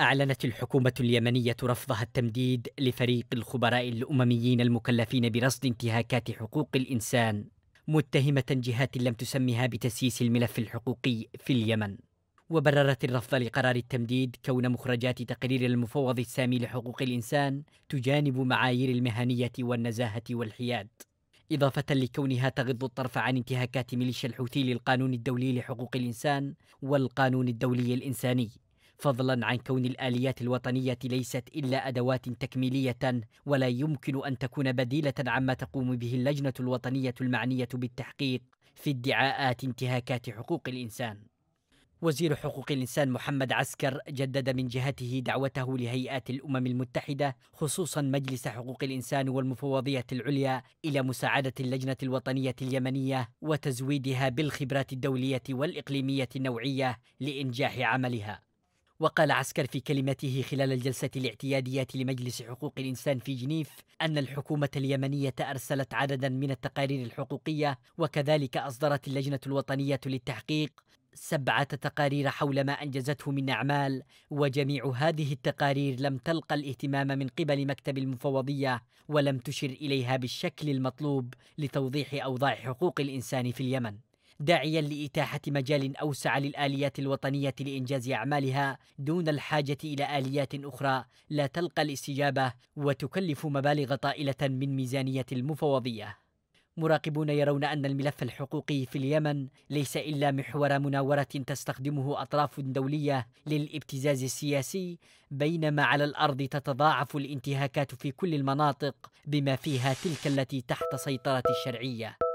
أعلنت الحكومة اليمنية رفضها التمديد لفريق الخبراء الأمميين المكلفين برصد انتهاكات حقوق الإنسان متهمة جهات لم تسمها بتسييس الملف الحقوقي في اليمن وبررت الرفض لقرار التمديد كون مخرجات تقرير المفوض السامي لحقوق الإنسان تجانب معايير المهنية والنزاهة والحياد إضافة لكونها تغض الطرف عن انتهاكات ميليشيا الحوثي للقانون الدولي لحقوق الإنسان والقانون الدولي الإنساني فضلا عن كون الآليات الوطنية ليست إلا أدوات تكميلية ولا يمكن أن تكون بديلة عما تقوم به اللجنة الوطنية المعنية بالتحقيق في ادعاءات انتهاكات حقوق الإنسان وزير حقوق الإنسان محمد عسكر جدد من جهته دعوته لهيئات الأمم المتحدة خصوصا مجلس حقوق الإنسان والمفوضية العليا إلى مساعدة اللجنة الوطنية اليمنية وتزويدها بالخبرات الدولية والإقليمية النوعية لإنجاح عملها وقال عسكر في كلمته خلال الجلسة الاعتيادية لمجلس حقوق الإنسان في جنيف أن الحكومة اليمنية أرسلت عددا من التقارير الحقوقية وكذلك أصدرت اللجنة الوطنية للتحقيق سبعة تقارير حول ما أنجزته من أعمال وجميع هذه التقارير لم تلقى الاهتمام من قبل مكتب المفوضية ولم تشر إليها بالشكل المطلوب لتوضيح أوضاع حقوق الإنسان في اليمن داعيا لإتاحة مجال أوسع للآليات الوطنية لإنجاز أعمالها دون الحاجة إلى آليات أخرى لا تلقى الاستجابة وتكلف مبالغ طائلة من ميزانية المفوضية مراقبون يرون أن الملف الحقوقي في اليمن ليس إلا محور مناورة تستخدمه أطراف دولية للابتزاز السياسي بينما على الأرض تتضاعف الانتهاكات في كل المناطق بما فيها تلك التي تحت سيطرة الشرعية